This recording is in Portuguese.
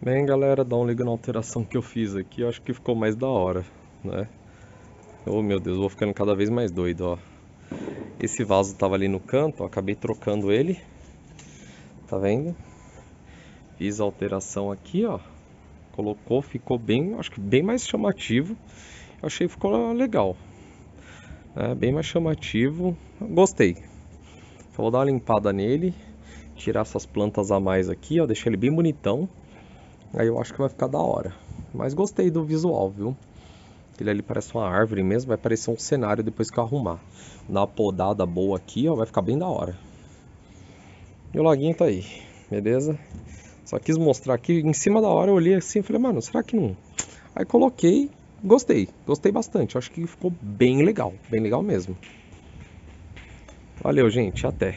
Bem galera, dá um liga na alteração que eu fiz aqui, eu acho que ficou mais da hora, né? Oh meu Deus, vou ficando cada vez mais doido, ó. Esse vaso tava ali no canto, ó, acabei trocando ele, tá vendo? Fiz a alteração aqui, ó, colocou, ficou bem, acho que bem mais chamativo, eu achei que ficou legal, É Bem mais chamativo, gostei. Só então, vou dar uma limpada nele, tirar essas plantas a mais aqui, ó, deixar ele bem bonitão. Aí eu acho que vai ficar da hora. Mas gostei do visual, viu? Ele ali parece uma árvore mesmo, vai parecer um cenário depois que eu arrumar. Dar uma podada boa aqui, ó, vai ficar bem da hora. E o laguinho tá aí, beleza? Só quis mostrar aqui, em cima da hora eu olhei assim e falei, mano, será que não... Aí coloquei, gostei, gostei bastante. Acho que ficou bem legal, bem legal mesmo. Valeu, gente, até.